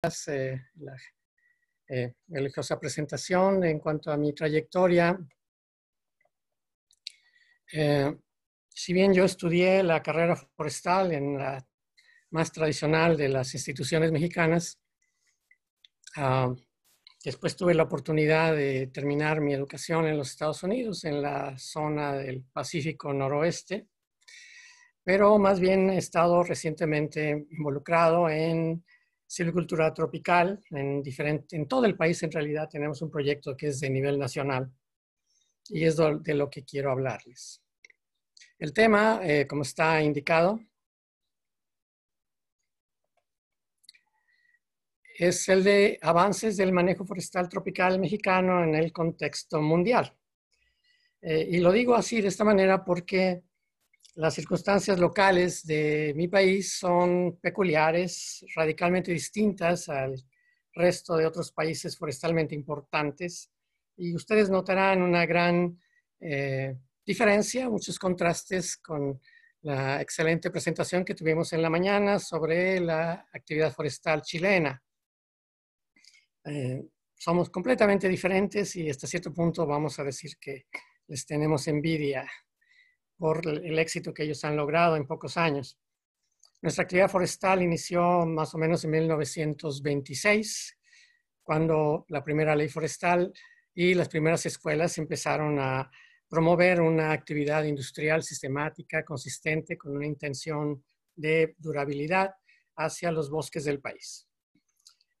Eh, la eh, religiosa presentación en cuanto a mi trayectoria. Eh, si bien yo estudié la carrera forestal en la más tradicional de las instituciones mexicanas, ah, después tuve la oportunidad de terminar mi educación en los Estados Unidos, en la zona del Pacífico Noroeste, pero más bien he estado recientemente involucrado en silvicultura tropical en, diferente, en todo el país. En realidad tenemos un proyecto que es de nivel nacional y es de lo que quiero hablarles. El tema, eh, como está indicado, es el de avances del manejo forestal tropical mexicano en el contexto mundial. Eh, y lo digo así de esta manera porque las circunstancias locales de mi país son peculiares, radicalmente distintas al resto de otros países forestalmente importantes. Y ustedes notarán una gran eh, diferencia, muchos contrastes con la excelente presentación que tuvimos en la mañana sobre la actividad forestal chilena. Eh, somos completamente diferentes y hasta cierto punto vamos a decir que les tenemos envidia por el éxito que ellos han logrado en pocos años. Nuestra actividad forestal inició más o menos en 1926, cuando la primera ley forestal y las primeras escuelas empezaron a promover una actividad industrial sistemática, consistente, con una intención de durabilidad hacia los bosques del país.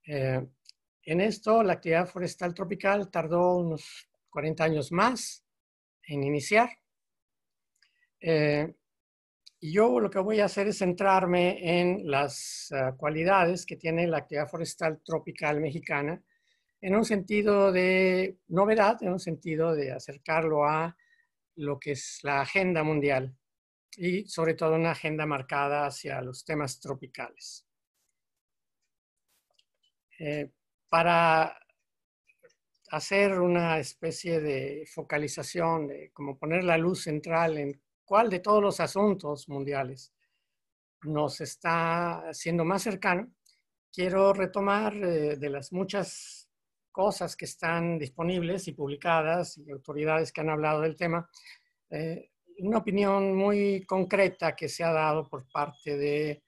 Eh, en esto, la actividad forestal tropical tardó unos 40 años más en iniciar eh, yo lo que voy a hacer es centrarme en las ah, cualidades que tiene la actividad forestal tropical mexicana en un sentido de novedad, en un sentido de acercarlo a lo que es la agenda mundial y sobre todo una agenda marcada hacia los temas tropicales. Eh, para hacer una especie de focalización, de como poner la luz central en cuál de todos los asuntos mundiales nos está siendo más cercano, quiero retomar eh, de las muchas cosas que están disponibles y publicadas y autoridades que han hablado del tema, eh, una opinión muy concreta que se ha dado por parte de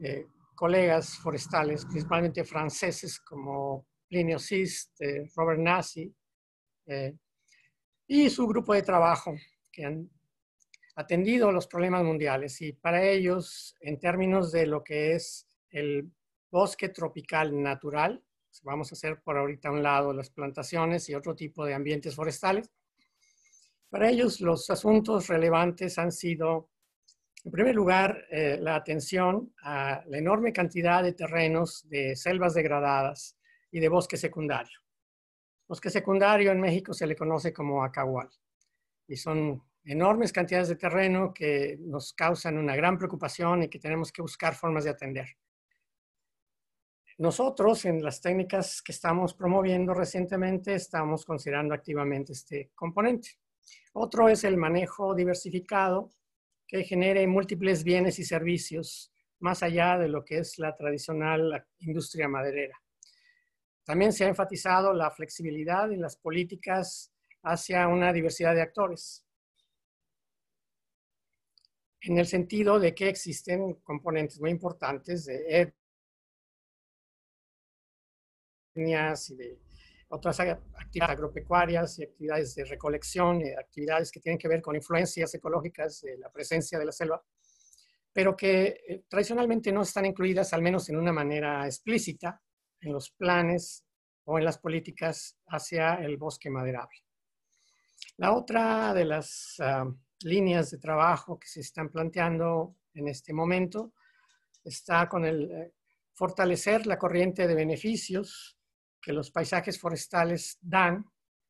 eh, colegas forestales, principalmente franceses como Plinio Sist, Robert Nassi y su grupo de trabajo que han atendido a los problemas mundiales y para ellos, en términos de lo que es el bosque tropical natural, vamos a hacer por ahorita a un lado las plantaciones y otro tipo de ambientes forestales, para ellos los asuntos relevantes han sido, en primer lugar, eh, la atención a la enorme cantidad de terrenos de selvas degradadas y de bosque secundario. Bosque secundario en México se le conoce como acahual y son enormes cantidades de terreno que nos causan una gran preocupación y que tenemos que buscar formas de atender. Nosotros, en las técnicas que estamos promoviendo recientemente, estamos considerando activamente este componente. Otro es el manejo diversificado que genere múltiples bienes y servicios más allá de lo que es la tradicional industria maderera. También se ha enfatizado la flexibilidad y las políticas hacia una diversidad de actores en el sentido de que existen componentes muy importantes de etnias y de otras actividades agropecuarias y actividades de recolección, y actividades que tienen que ver con influencias ecológicas de la presencia de la selva, pero que eh, tradicionalmente no están incluidas, al menos en una manera explícita, en los planes o en las políticas hacia el bosque maderable. La otra de las ah, líneas de trabajo que se están planteando en este momento está con el eh, fortalecer la corriente de beneficios que los paisajes forestales dan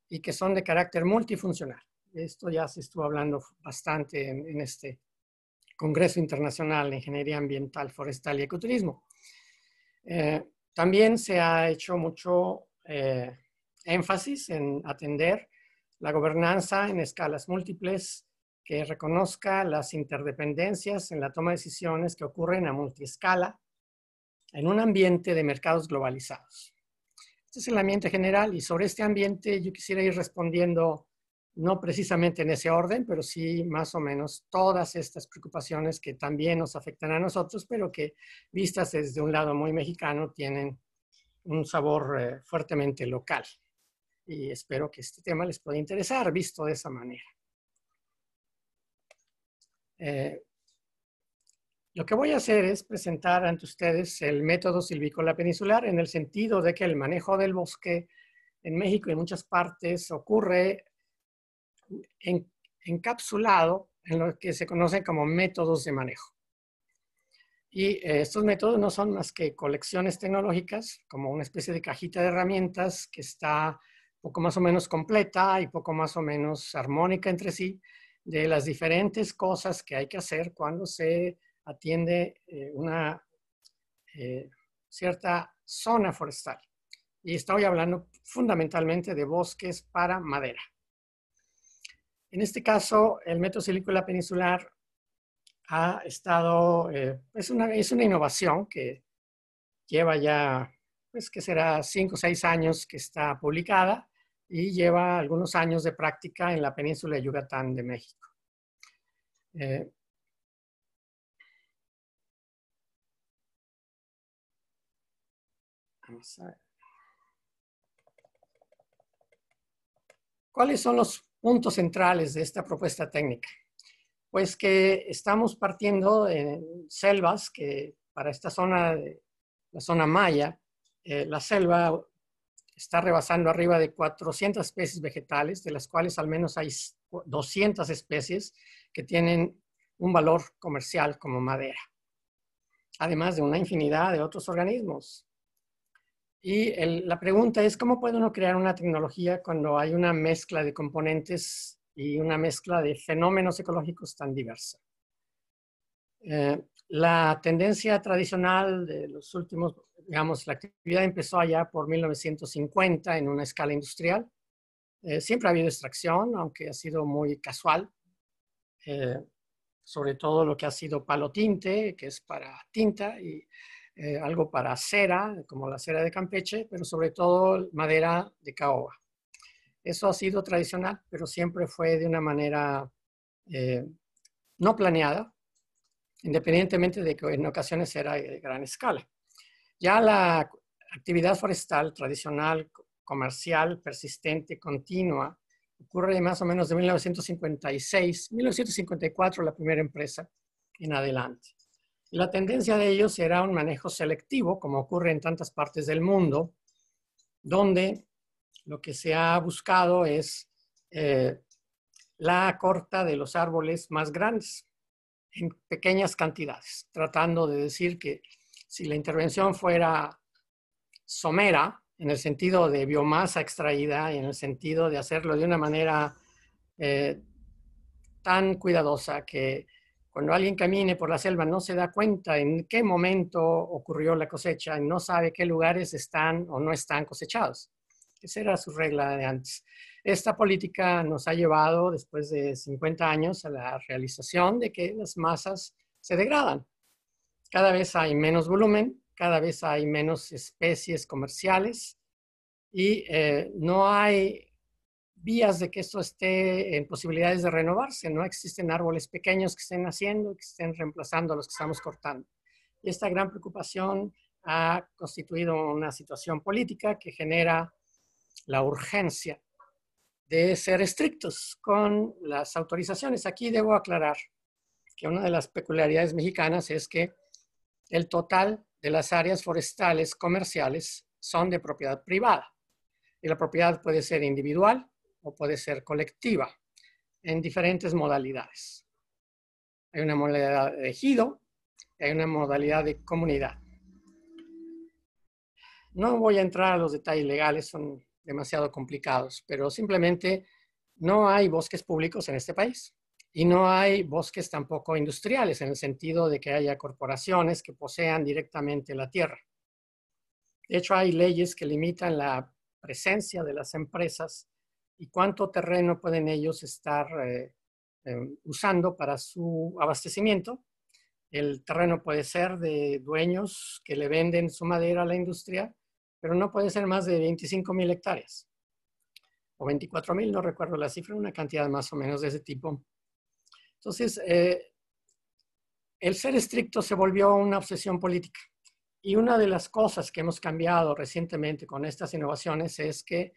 y que son de carácter multifuncional. Esto ya se estuvo hablando bastante en, este Congreso Internacional de Ingeniería Ambiental, Forestal y Ecoturismo. Eh, también se ha hecho mucho eh, énfasis en atender la gobernanza en escalas múltiples que reconozca las interdependencias en la toma de decisiones que ocurren a multiescala en un ambiente de mercados globalizados. Este es el ambiente general y sobre este ambiente yo quisiera ir respondiendo no precisamente en ese orden, pero sí más o menos todas estas preocupaciones que también nos afectan a nosotros, pero que vistas desde un lado muy mexicano tienen un sabor eh, fuertemente local. Y espero que este tema les pueda interesar visto de esa manera. Eh, lo que voy a hacer es presentar ante ustedes el método silvícola peninsular en el sentido de que el manejo del bosque en México y en muchas partes ocurre encapsulado en lo que se conocen como métodos de manejo. Y eh, estos métodos no son más que colecciones tecnológicas, como una especie de cajita de herramientas que está poco más o menos completa y poco más o menos armónica entre sí, de las diferentes cosas que hay que hacer cuando se atiende eh, una eh, cierta zona forestal. Y estoy hablando fundamentalmente de bosques para madera. En este caso, el silícola peninsular ha estado, eh, es, una, es una innovación que lleva ya, pues que será cinco o seis años que está publicada y lleva algunos años de práctica en la península de Yucatán de México. Eh, ¿Cuáles son los puntos centrales de esta propuesta técnica? Pues que estamos partiendo en selvas que para esta zona, la zona maya, eh, la selva está rebasando arriba de 400 especies vegetales, de las cuales al menos hay 200 especies que tienen un valor comercial como madera, además de una infinidad de otros organismos. Y la pregunta es, ¿cómo puede uno crear una tecnología cuando hay una mezcla de componentes y una mezcla de fenómenos ecológicos tan diversa? Eh, la tendencia tradicional de los últimos, digamos, la actividad empezó allá por 1950 en una escala industrial. Eh, siempre ha habido extracción, aunque ha sido muy casual. Eh, sobre todo lo que ha sido palo tinte, que es para tinta, y eh, algo para cera, como la cera de Campeche, pero sobre todo madera de caoba. Eso ha sido tradicional, pero siempre fue de una manera no planeada, independientemente de que en ocasiones era de gran escala. Ya la actividad forestal tradicional, comercial, persistente, continua, ocurre más o menos de 1956, 1954 la primera empresa en adelante. la tendencia de ellos era un manejo selectivo, como ocurre en tantas partes del mundo, donde lo que se ha buscado es eh, la corta de los árboles más grandes en pequeñas cantidades, tratando de decir que si la intervención fuera somera, en el sentido de biomasa extraída y en el sentido de hacerlo de una manera eh, tan cuidadosa que cuando alguien camine por la selva no se da cuenta en qué momento ocurrió la cosecha y no sabe qué lugares están o no están cosechados. Esa era su regla de antes. Esta política nos ha llevado, después de 50 años, a la realización de que las masas se degradan. Cada vez hay menos volumen, cada vez hay menos especies comerciales y eh, no hay vías de que esto esté en posibilidades de renovarse. No existen árboles pequeños que estén naciendo, que estén reemplazando a los que estamos cortando. Y esta gran preocupación ha constituido una situación política que genera la urgencia de ser estrictos con las autorizaciones. Aquí debo aclarar que una de las peculiaridades mexicanas es que el total de las áreas forestales comerciales son de propiedad privada. Y la propiedad puede ser individual o puede ser colectiva en diferentes modalidades. Hay una modalidad de ejido, hay una modalidad de comunidad. No voy a entrar a los detalles legales, son demasiado complicados, pero simplemente no hay bosques públicos en este país y no hay bosques tampoco industriales en el sentido de que haya corporaciones que posean directamente la tierra. De hecho, hay leyes que limitan la presencia de las empresas y cuánto terreno pueden ellos estar eh, eh, usando para su abastecimiento. El terreno puede ser de dueños que le venden su madera a la industria pero no puede ser más de 25.000 hectáreas o 24.000, no recuerdo la cifra, una cantidad más o menos de ese tipo. Entonces, eh, el ser estricto se volvió una obsesión política. Y una de las cosas que hemos cambiado recientemente con estas innovaciones es que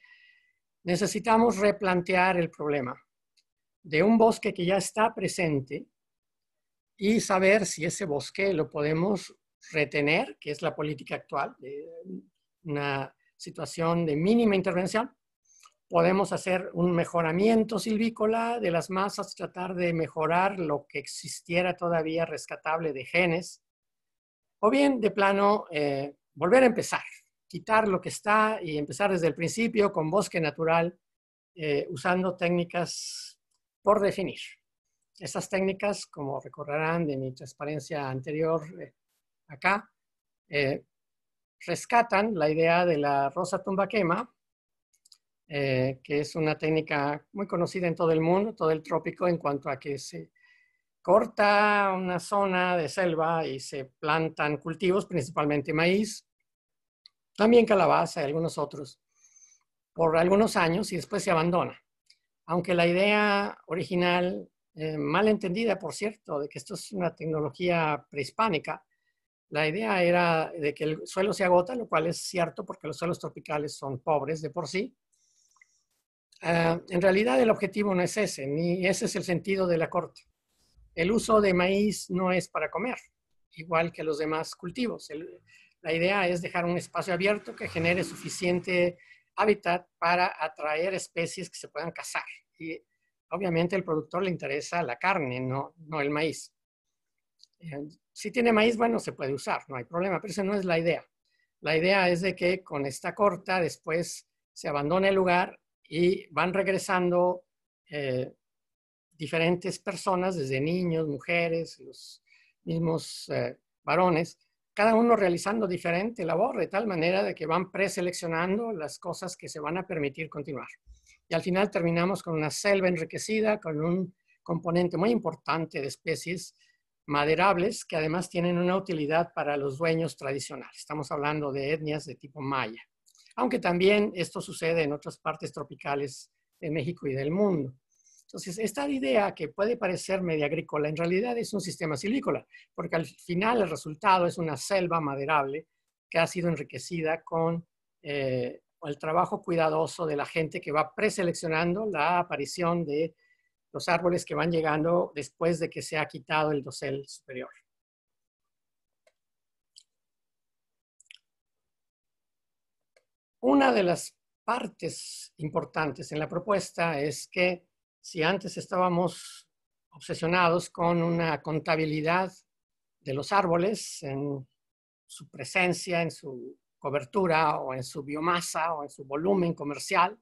necesitamos replantear el problema de un bosque que ya está presente y saber si ese bosque lo podemos retener, que es la política actual una situación de mínima intervención. Podemos hacer un mejoramiento silvícola de las masas, tratar de mejorar lo que existiera todavía rescatable de genes, o bien de plano eh, volver a empezar, quitar lo que está y empezar desde el principio con bosque natural, eh, usando técnicas por definir. Esas técnicas, como recordarán de mi transparencia anterior eh, acá, rescatan la idea de la rosa tumba quema, eh, que es una técnica muy conocida en todo el mundo, todo el trópico, en cuanto a que se corta una zona de selva y se plantan cultivos, principalmente maíz, también calabaza y algunos otros, por algunos años y después se abandona. Aunque la idea original, eh, mal entendida por cierto, de que esto es una tecnología prehispánica, la idea era de que el suelo se agota, lo cual es cierto porque los suelos tropicales son pobres de por sí. Ah, en realidad el objetivo no es ese, ni ese es el sentido de la corte. El uso de maíz no es para comer, igual que los demás cultivos. la idea es dejar un espacio abierto que genere suficiente hábitat para atraer especies que se puedan cazar. Y obviamente al productor le interesa la carne, no, no el maíz. Eh, si tiene maíz, bueno, se puede usar, no hay problema, pero esa no es la idea. La idea es de que con esta corta después se abandone el lugar y van regresando eh, diferentes personas, desde niños, mujeres, los mismos eh, varones, cada uno realizando diferente labor, de tal manera de que van preseleccionando las cosas que se van a permitir continuar. Y al final terminamos con una selva enriquecida, con un componente muy importante de especies maderables que además tienen una utilidad para los dueños tradicionales. Estamos hablando de etnias de tipo maya, aunque también esto sucede en otras partes tropicales de México y del mundo. Entonces, esta idea que puede parecer media agrícola, en realidad es un sistema silícola, porque al final el resultado es una selva maderable que ha sido enriquecida con eh, el trabajo cuidadoso de la gente que va preseleccionando la aparición de los árboles que van llegando después de que se ha quitado el dosel superior. Una de las partes importantes en la propuesta es que si antes estábamos obsesionados con una contabilidad de los árboles en su presencia, en su cobertura o en su biomasa o en su volumen comercial,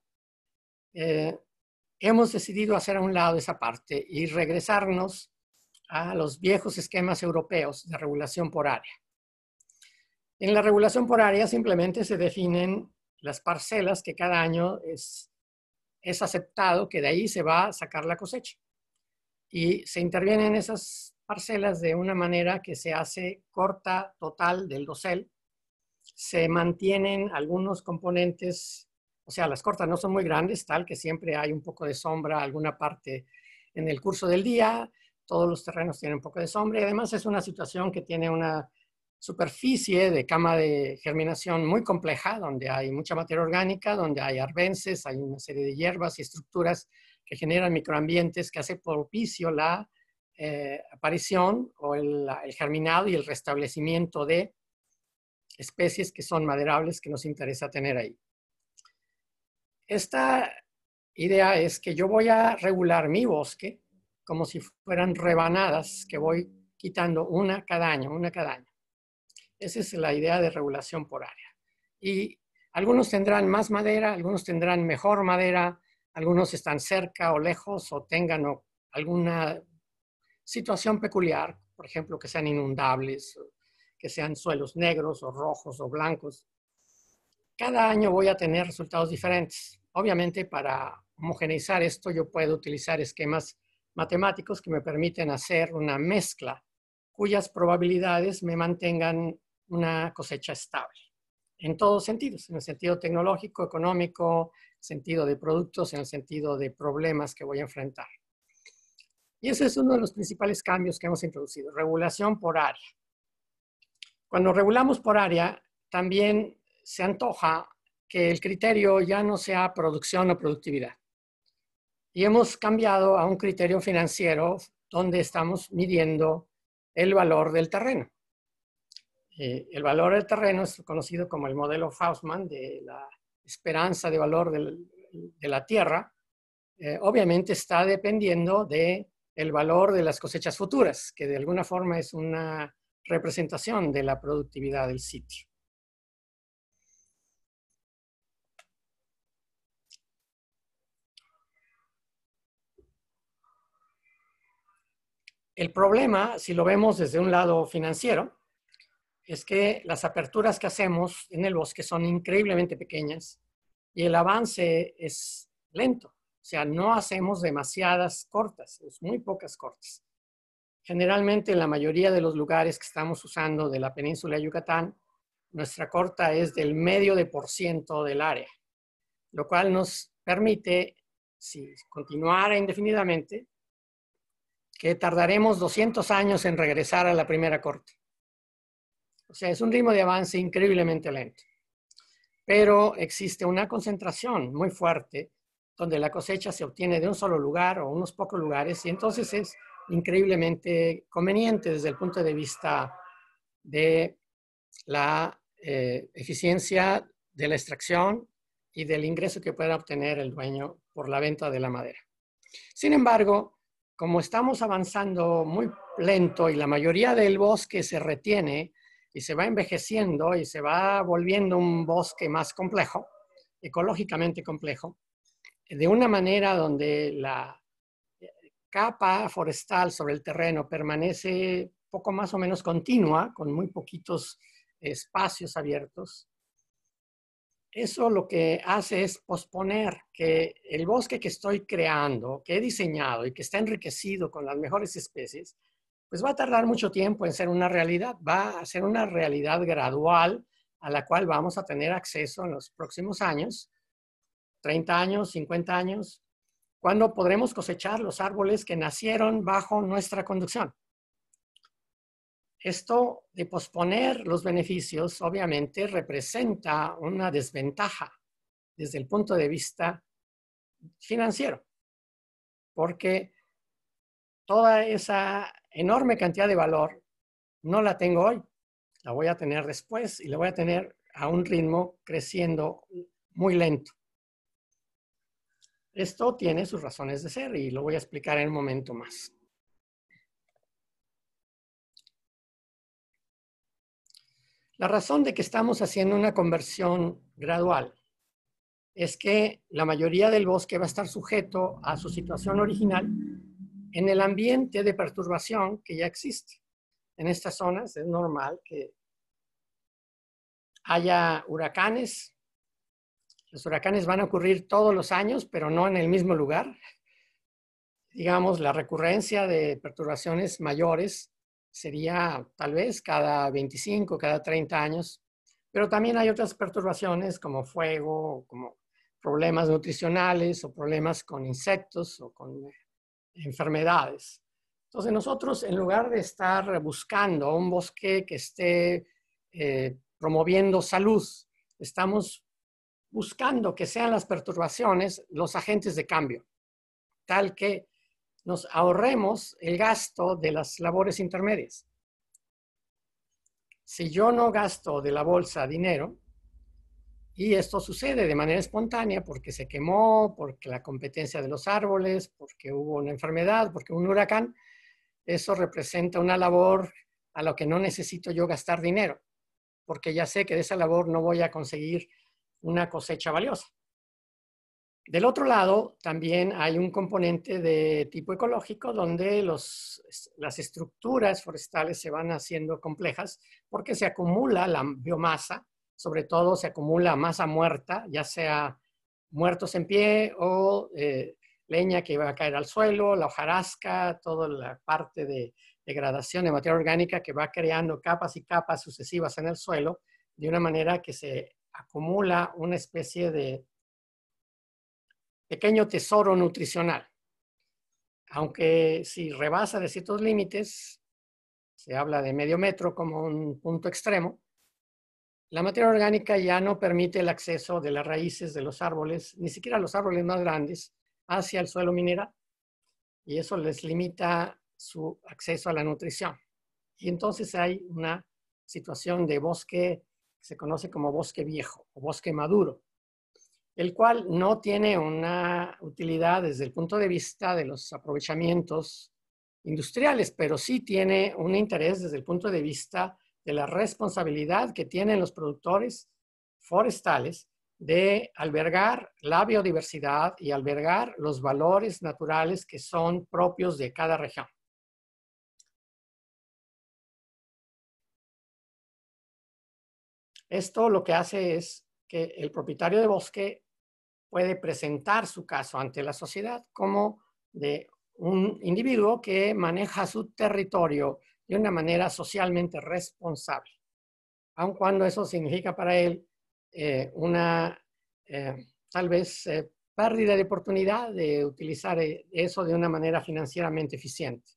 eh, hemos decidido hacer a un lado esa parte y regresarnos a los viejos esquemas europeos de regulación por área. En la regulación por área simplemente se definen las parcelas que cada año es, aceptado que de ahí se va a sacar la cosecha. Y se intervienen esas parcelas de una manera que se hace corta total del dosel. Se mantienen algunos componentes o sea, las cortas no son muy grandes, tal que siempre hay un poco de sombra alguna parte en el curso del día, todos los terrenos tienen un poco de sombra además es una situación que tiene una superficie de cama de germinación muy compleja, donde hay mucha materia orgánica, donde hay arbences, hay una serie de hierbas y estructuras que generan microambientes que hace propicio la eh, aparición o el, germinado y el restablecimiento de especies que son maderables que nos interesa tener ahí esta idea es que yo voy a regular mi bosque como si fueran rebanadas que voy quitando una cada año, una cada año. Esa es la idea de regulación por área. Y algunos tendrán más madera, algunos tendrán mejor madera, algunos están cerca o lejos o tengan alguna situación peculiar, por ejemplo, que sean inundables, que sean suelos negros o rojos o blancos. Cada año voy a tener resultados diferentes. Obviamente, para homogeneizar esto, yo puedo utilizar esquemas matemáticos que me permiten hacer una mezcla cuyas probabilidades me mantengan una cosecha estable. En todos sentidos, en el sentido tecnológico, económico, sentido de productos, en el sentido de problemas que voy a enfrentar. Y ese es uno de los principales cambios que hemos introducido, regulación por área. Cuando regulamos por área, también se antoja que el criterio ya no sea producción o productividad. Y hemos cambiado a un criterio financiero donde estamos midiendo el valor del terreno. Eh, el valor del terreno es conocido como el modelo Hausman de la esperanza de valor de la tierra. Eh, obviamente está dependiendo del valor de las cosechas futuras, que de alguna forma es una representación de la productividad del sitio. El problema, si lo vemos desde un lado financiero, es que las aperturas que hacemos en el bosque son increíblemente pequeñas y el avance es lento. O sea, no hacemos demasiadas cortas, es muy pocas cortas. Generalmente, en la mayoría de los lugares que estamos usando de la península de Yucatán, nuestra corta es del medio de por ciento del área, lo cual nos permite, si continuara indefinidamente, que tardaremos 200 años en regresar a la primera corte. O sea, es un ritmo de avance increíblemente lento. Pero existe una concentración muy fuerte donde la cosecha se obtiene de un solo lugar o unos pocos lugares y entonces es increíblemente conveniente desde el punto de vista de la eh, eficiencia de la extracción y del ingreso que pueda obtener el dueño por la venta de la madera. Sin embargo, como estamos avanzando muy lento y la mayoría del bosque se retiene y se va envejeciendo y se va volviendo un bosque más complejo, ecológicamente complejo, de una manera donde la capa forestal sobre el terreno permanece poco más o menos continua, con muy poquitos espacios abiertos, eso lo que hace es posponer que el bosque que estoy creando, que he diseñado y que está enriquecido con las mejores especies, pues va a tardar mucho tiempo en ser una realidad, va a ser una realidad gradual a la cual vamos a tener acceso en los próximos años, 30 años, 50 años, cuando podremos cosechar los árboles que nacieron bajo nuestra conducción. Esto de posponer los beneficios obviamente representa una desventaja desde el punto de vista financiero, porque toda esa enorme cantidad de valor no la tengo hoy, la voy a tener después y la voy a tener a un ritmo creciendo muy lento. Esto tiene sus razones de ser y lo voy a explicar en un momento más. La razón de que estamos haciendo una conversión gradual es que la mayoría del bosque va a estar sujeto a su situación original en el ambiente de perturbación que ya existe. En estas zonas es normal que haya huracanes. Los huracanes van a ocurrir todos los años, pero no en el mismo lugar. Digamos, la recurrencia de perturbaciones mayores sería tal vez cada 25, cada 30 años, pero también hay otras perturbaciones como fuego, como problemas nutricionales o problemas con insectos o con eh, enfermedades. Entonces nosotros, en lugar de estar buscando un bosque que esté eh, promoviendo salud, estamos buscando que sean las perturbaciones los agentes de cambio, tal que nos ahorremos el gasto de las labores intermedias. Si yo no gasto de la bolsa dinero, y esto sucede de manera espontánea porque se quemó, porque la competencia de los árboles, porque hubo una enfermedad, porque un huracán, eso representa una labor a la que no necesito yo gastar dinero, porque ya sé que de esa labor no voy a conseguir una cosecha valiosa. Del otro lado, también hay un componente de tipo ecológico donde los, las estructuras forestales se van haciendo complejas porque se acumula la biomasa, sobre todo se acumula masa muerta, ya sea muertos en pie o eh, leña que va a caer al suelo, la hojarasca, toda la parte de degradación de materia orgánica que va creando capas y capas sucesivas en el suelo, de una manera que se acumula una especie de pequeño tesoro nutricional. Aunque si rebasa de ciertos límites, se habla de medio metro como un punto extremo, la materia orgánica ya no permite el acceso de las raíces de los árboles, ni siquiera los árboles más grandes, hacia el suelo mineral. Y eso les limita su acceso a la nutrición. Y entonces hay una situación de bosque que se conoce como bosque viejo o bosque maduro, el cual no tiene una utilidad desde el punto de vista de los aprovechamientos industriales, pero sí tiene un interés desde el punto de vista de la responsabilidad que tienen los productores forestales de albergar la biodiversidad y albergar los valores naturales que son propios de cada región. Esto lo que hace es que el propietario de bosque puede presentar su caso ante la sociedad como de un individuo que maneja su territorio de una manera socialmente responsable, aun cuando eso significa para él eh, una eh, tal vez eh, pérdida de oportunidad de utilizar eso de una manera financieramente eficiente.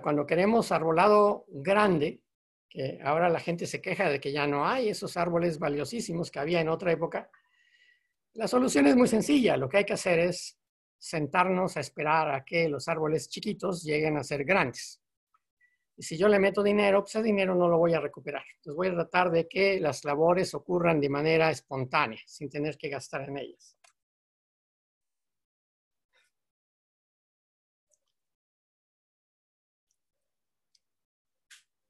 cuando queremos arbolado grande, que ahora la gente se queja de que ya no hay esos árboles valiosísimos que había en otra época. La solución es muy sencilla, lo que hay que hacer es sentarnos a esperar a que los árboles chiquitos lleguen a ser grandes. Y si yo le meto dinero, pues ese dinero no lo voy a recuperar. Entonces voy a tratar de que las labores ocurran de manera espontánea, sin tener que gastar en ellas.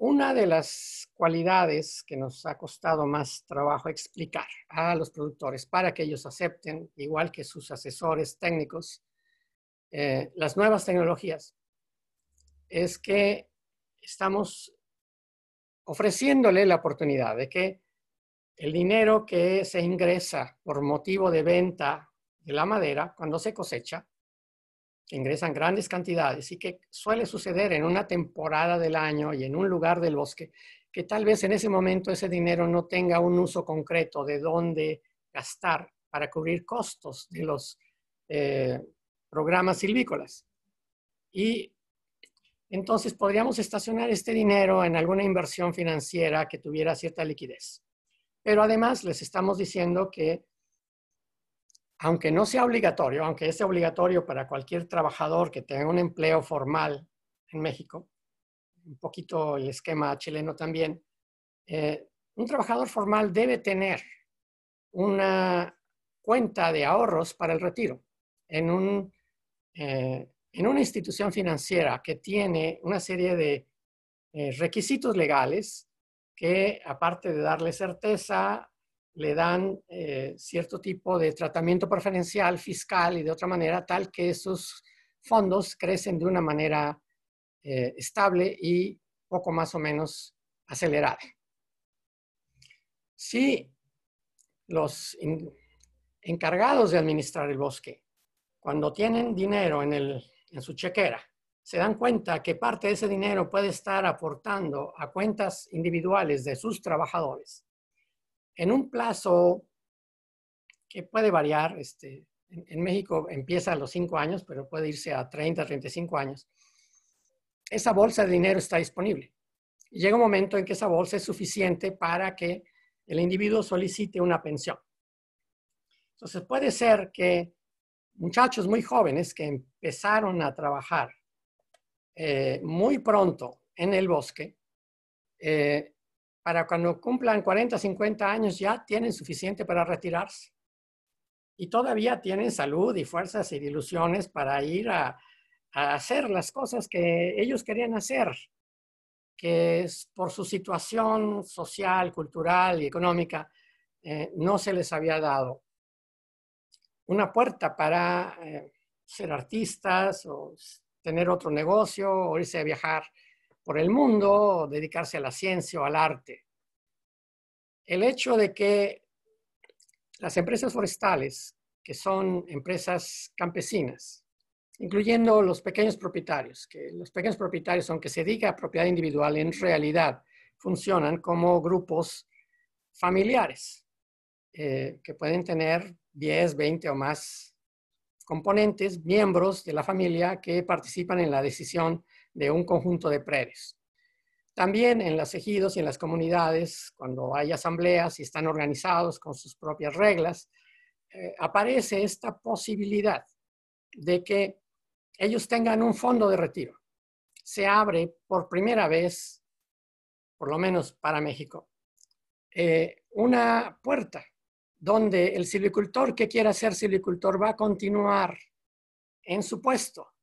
Una de las cualidades que nos ha costado más trabajo explicar a los productores para que ellos acepten, igual que sus asesores técnicos, eh, las nuevas tecnologías, es que estamos ofreciéndole la oportunidad de que el dinero que se ingresa por motivo de venta de la madera cuando se cosecha ingresan grandes cantidades y que suele suceder en una temporada del año y en un lugar del bosque, que tal vez en ese momento ese dinero no tenga un uso concreto de dónde gastar para cubrir costos de los eh, programas silvícolas. Y entonces podríamos estacionar este dinero en alguna inversión financiera que tuviera cierta liquidez. Pero además les estamos diciendo que aunque no sea obligatorio, aunque es obligatorio para cualquier trabajador que tenga un empleo formal en México, un poquito el esquema chileno también, eh, un trabajador formal debe tener una cuenta de ahorros para el retiro en, un, eh, en una institución financiera que tiene una serie de eh, requisitos legales que, aparte de darle certeza le dan eh, cierto tipo de tratamiento preferencial fiscal y de otra manera tal que esos fondos crecen de una manera eh, estable y poco más o menos acelerada. Si los encargados de administrar el bosque, cuando tienen dinero en su chequera, se dan cuenta que parte de ese dinero puede estar aportando a cuentas individuales de sus trabajadores en un plazo que puede variar, este, en, México empieza a los 5 años, pero puede irse a 30, 35 años, esa bolsa de dinero está disponible. llega un momento en que esa bolsa es suficiente para que el individuo solicite una pensión. Entonces puede ser que muchachos muy jóvenes que empezaron a trabajar eh, muy pronto en el bosque, eh, para cuando cumplan 40, 50 años ya tienen suficiente para retirarse. Y todavía tienen salud y fuerzas y ilusiones para ir a, hacer las cosas que ellos querían hacer, que es por su situación social, cultural y económica eh, no se les había dado. Una puerta para eh, ser artistas o tener otro negocio o irse a viajar por el mundo, dedicarse a la ciencia o al arte. El hecho de que las empresas forestales, que son empresas campesinas, incluyendo los pequeños propietarios, que los pequeños propietarios, aunque se diga propiedad individual, en realidad funcionan como grupos familiares, eh, que pueden tener 10, 20 o más componentes, miembros de la familia que participan en la decisión de un conjunto de predes. También en los ejidos y en las comunidades, cuando hay asambleas y están organizados con sus propias reglas, eh, aparece esta posibilidad de que ellos tengan un fondo de retiro. Se abre por primera vez, por lo menos para México, eh, una puerta donde el silvicultor que quiera ser silvicultor va a continuar en su puesto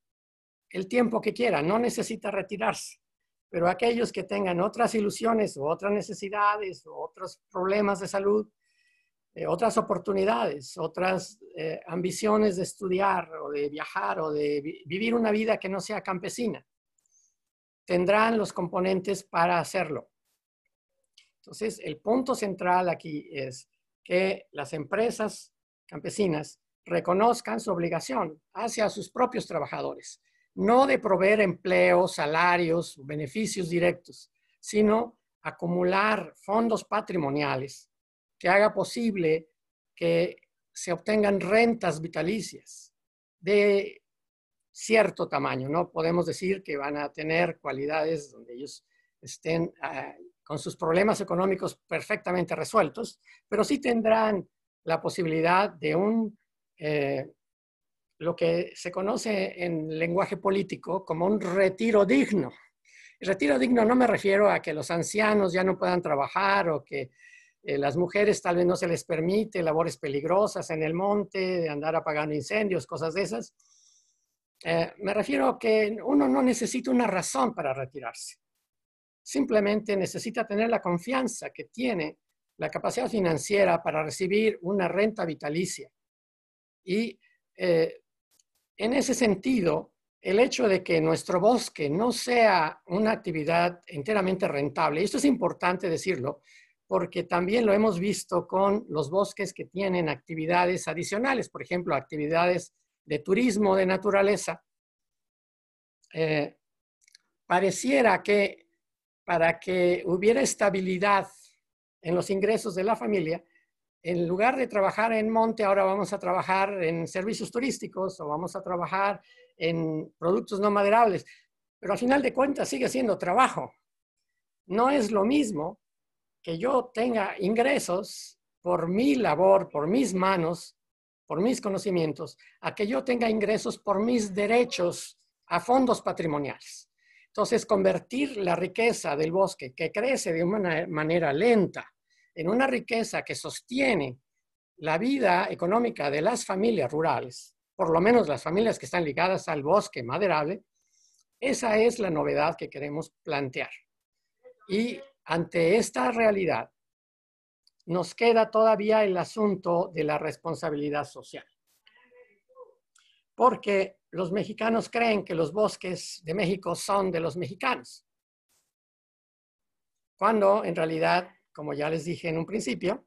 el tiempo que quiera, no necesita retirarse. Pero aquellos que tengan otras ilusiones o otras necesidades o otros problemas de salud, eh, otras oportunidades, otras eh, ambiciones de estudiar o de viajar o de vivir una vida que no sea campesina, tendrán los componentes para hacerlo. Entonces, el punto central aquí es que las empresas campesinas reconozcan su obligación hacia sus propios trabajadores no de proveer empleos, salarios, beneficios directos, sino acumular fondos patrimoniales que haga posible que se obtengan rentas vitalicias de cierto tamaño. No podemos decir que van a tener cualidades donde ellos estén ah, con sus problemas económicos perfectamente resueltos, pero sí tendrán la posibilidad de un eh, lo que se conoce en lenguaje político como un retiro digno. El retiro digno no me refiero a que los ancianos ya no puedan trabajar o que eh, las mujeres tal vez no se les permite labores peligrosas en el monte, de andar apagando incendios, cosas de esas. Eh, me refiero a que uno no necesita una razón para retirarse. Simplemente necesita tener la confianza que tiene la capacidad financiera para recibir una renta vitalicia. Y eh, en ese sentido, el hecho de que nuestro bosque no sea una actividad enteramente rentable, y esto es importante decirlo, porque también lo hemos visto con los bosques que tienen actividades adicionales, por ejemplo, actividades de turismo de naturaleza, eh, pareciera que para que hubiera estabilidad en los ingresos de la familia, en lugar de trabajar en monte, ahora vamos a trabajar en servicios turísticos o vamos a trabajar en productos no maderables. Pero al final de cuentas sigue siendo trabajo. No es lo mismo que yo tenga ingresos por mi labor, por mis manos, por mis conocimientos, a que yo tenga ingresos por mis derechos a fondos patrimoniales. Entonces, convertir la riqueza del bosque, que crece de una manera lenta, en una riqueza que sostiene la vida económica de las familias rurales, por lo menos las familias que están ligadas al bosque maderable, esa es la novedad que queremos plantear. Y ante esta realidad, nos queda todavía el asunto de la responsabilidad social. Porque los mexicanos creen que los bosques de México son de los mexicanos, cuando en realidad como ya les dije en un principio,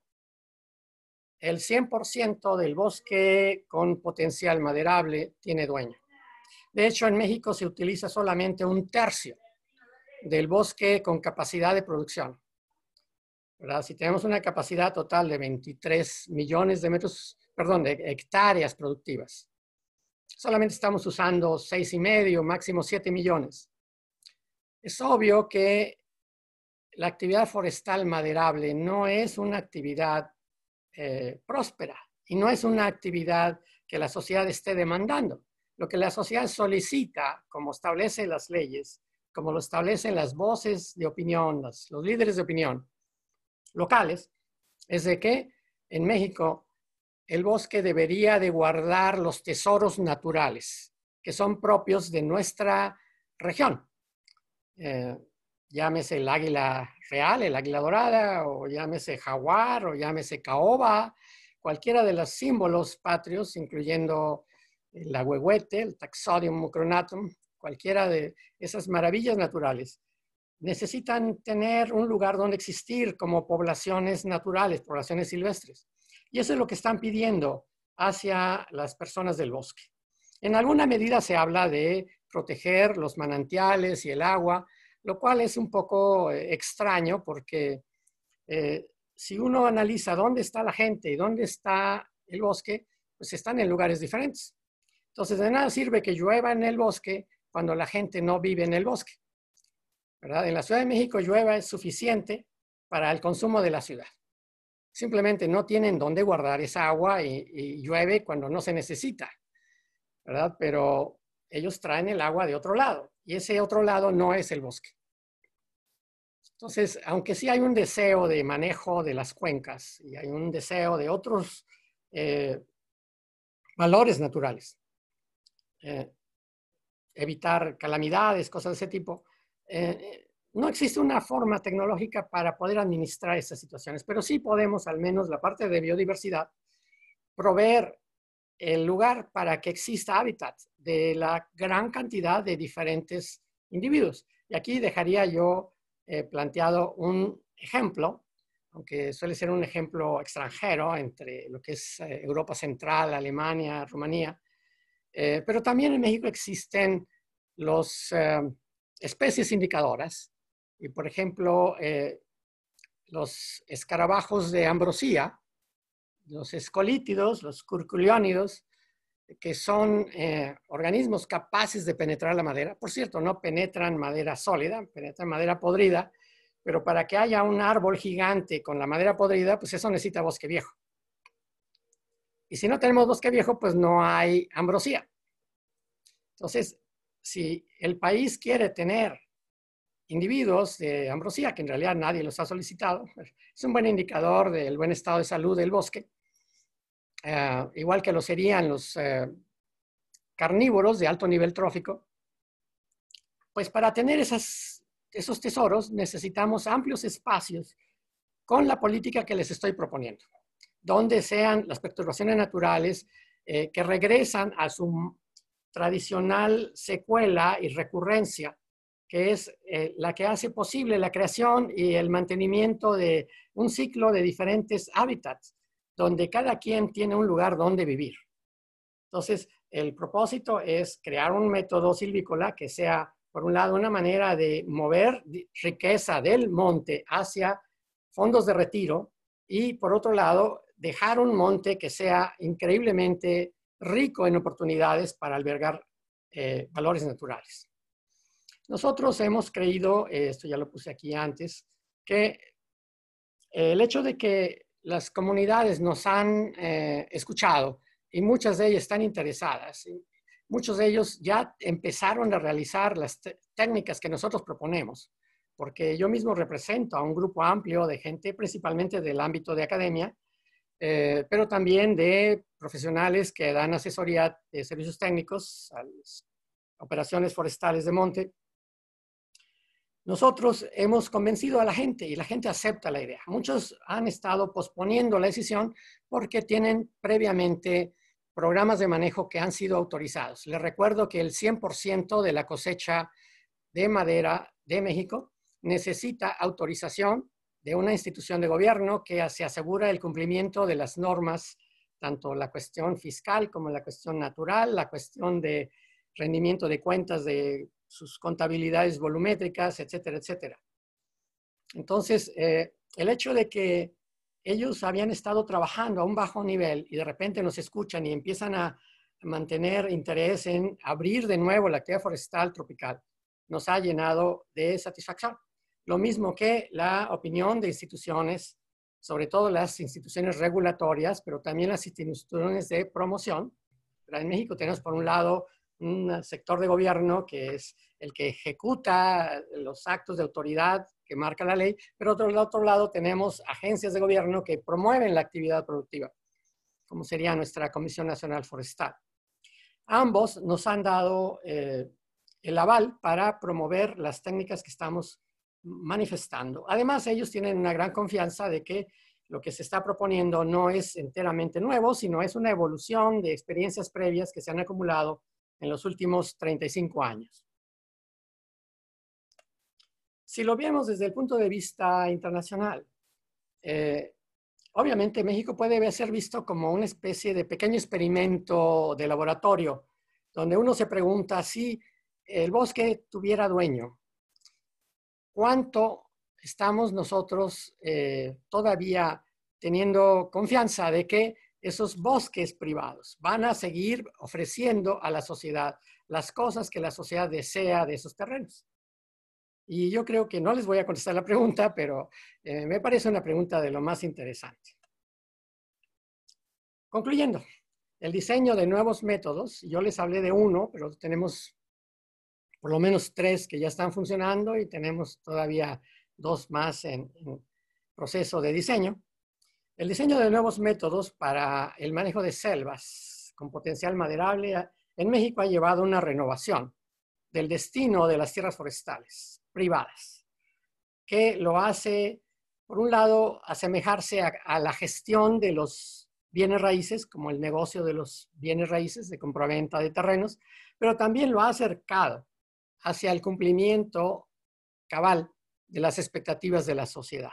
el 100% del bosque con potencial maderable tiene dueño. De hecho, en México se utiliza solamente un tercio del bosque con capacidad de producción. Si tenemos una capacidad total de 23 millones de metros, perdón, de hectáreas productivas, solamente estamos usando 6,5, máximo 7 millones. Es obvio que la actividad forestal maderable no es una actividad eh, próspera y no es una actividad que la sociedad esté demandando. Lo que la sociedad solicita, como establecen las leyes, como lo establecen las voces de opinión, los, líderes de opinión locales, es de que en México el bosque debería de guardar los tesoros naturales que son propios de nuestra región. Eh, llámese el águila real, el águila dorada, o llámese jaguar, o llámese caoba, cualquiera de los símbolos patrios, incluyendo el agüehuete, el taxodium mucronatum, cualquiera de esas maravillas naturales, necesitan tener un lugar donde existir como poblaciones naturales, poblaciones silvestres. Y eso es lo que están pidiendo hacia las personas del bosque. En alguna medida se habla de proteger los manantiales y el agua, lo cual es un poco eh, extraño porque eh, si uno analiza dónde está la gente y dónde está el bosque, pues están en lugares diferentes. Entonces, de nada sirve que llueva en el bosque cuando la gente no vive en el bosque. En la Ciudad de México llueva es suficiente para el consumo de la ciudad. Simplemente no tienen dónde guardar esa agua y, llueve cuando no se necesita. ¿verdad? Pero ellos traen el agua de otro lado y ese otro lado no es el bosque. Entonces, aunque sí hay un deseo de manejo de las cuencas y hay un deseo de otros eh, valores naturales, eh, evitar calamidades, cosas de ese tipo, eh, no existe una forma tecnológica para poder administrar esas situaciones, pero sí podemos, al menos la parte de biodiversidad, proveer el lugar para que exista hábitat de la gran cantidad de diferentes individuos. Y aquí dejaría yo eh, planteado un ejemplo, aunque suele ser un ejemplo extranjero entre lo que es eh, Europa Central, Alemania, Rumanía, eh, pero también en México existen las especies indicadoras. Y por ejemplo, los escarabajos de ambrosía los escolítidos, los curculiónidos, que son eh, organismos capaces de penetrar la madera. Por cierto, no penetran madera sólida, penetran madera podrida, pero para que haya un árbol gigante con la madera podrida, pues eso necesita bosque viejo. Y si no tenemos bosque viejo, pues no hay ambrosía. Entonces, si el país quiere tener individuos de ambrosía, que en realidad nadie los ha solicitado. Es un buen indicador del buen estado de salud del bosque, eh, igual que lo serían los eh, carnívoros de alto nivel trófico. Pues para tener esas, esos tesoros necesitamos amplios espacios con la política que les estoy proponiendo, donde sean las perturbaciones naturales eh, que regresan a su tradicional secuela y recurrencia que es eh, la que hace posible la creación y el mantenimiento de un ciclo de diferentes hábitats, donde cada quien tiene un lugar donde vivir. Entonces, el propósito es crear un método silvícola que sea, por un lado, una manera de mover riqueza del monte hacia fondos de retiro y, por otro lado, dejar un monte que sea increíblemente rico en oportunidades para albergar eh, valores naturales. Nosotros hemos creído, eh, esto ya lo puse aquí antes, que el hecho de que las comunidades nos han eh, escuchado y muchas de ellas están interesadas, muchos de ellos ya empezaron a realizar las técnicas que nosotros proponemos, porque yo mismo represento a un grupo amplio de gente, principalmente del ámbito de academia, eh, pero también de profesionales que dan asesoría de servicios técnicos a las operaciones forestales de monte, nosotros hemos convencido a la gente y la gente acepta la idea. Muchos han estado posponiendo la decisión porque tienen previamente programas de manejo que han sido autorizados. Les recuerdo que el 100% de la cosecha de madera de México necesita autorización de una institución de gobierno que se asegura el cumplimiento de las normas, tanto la cuestión fiscal como la cuestión natural, la cuestión de rendimiento de cuentas de sus contabilidades volumétricas, etcétera, etcétera. Entonces, eh, el hecho de que ellos habían estado trabajando a un bajo nivel y de repente nos escuchan y empiezan a mantener interés en abrir de nuevo la actividad forestal tropical, nos ha llenado de satisfacción. Lo mismo que la opinión de instituciones, sobre todo las instituciones regulatorias, pero también las instituciones de promoción. En México tenemos por un lado un eh, sector de gobierno que es el que ejecuta los actos de autoridad que marca la ley, pero por otro lado tenemos agencias de gobierno que promueven la actividad productiva, como sería nuestra Comisión Nacional Forestal. Ambos nos han dado eh, el aval para promover las técnicas que estamos manifestando. Además, ellos tienen una gran confianza de que lo que se está proponiendo no es enteramente nuevo, sino es una evolución de experiencias previas que se han acumulado en los últimos 35 años. Si lo vemos desde el punto de vista internacional, eh, obviamente México puede ser visto como una especie de pequeño experimento de laboratorio, donde uno se pregunta si el bosque tuviera dueño, ¿cuánto estamos nosotros eh, todavía teniendo confianza de que esos bosques privados. Van a seguir ofreciendo a la sociedad las cosas que la sociedad desea de esos terrenos. Y yo creo que no les voy a contestar la pregunta, pero eh, me parece una pregunta de lo más interesante. Concluyendo, el diseño de nuevos métodos, yo les hablé de uno, pero tenemos por lo menos tres que ya están funcionando y tenemos todavía dos más en proceso de diseño. El diseño de nuevos métodos para el manejo de selvas con potencial maderable en México ha llevado a una renovación del destino de las tierras forestales privadas, que lo hace, por un lado, asemejarse a, la gestión de los bienes raíces, como el negocio de los bienes raíces de compraventa de terrenos, pero también lo ha acercado hacia el cumplimiento cabal de las expectativas de la sociedad.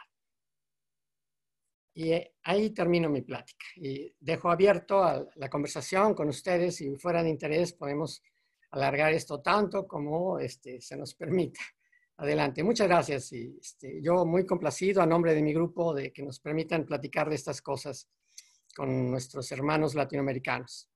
Y eh, ahí termino mi plática y dejo abierto la conversación con ustedes. Si fuera de interés, podemos alargar esto tanto como este, se nos permita. Adelante, muchas gracias. Y, este, yo muy complacido a nombre de mi grupo de que nos permitan platicar de estas cosas con nuestros hermanos latinoamericanos.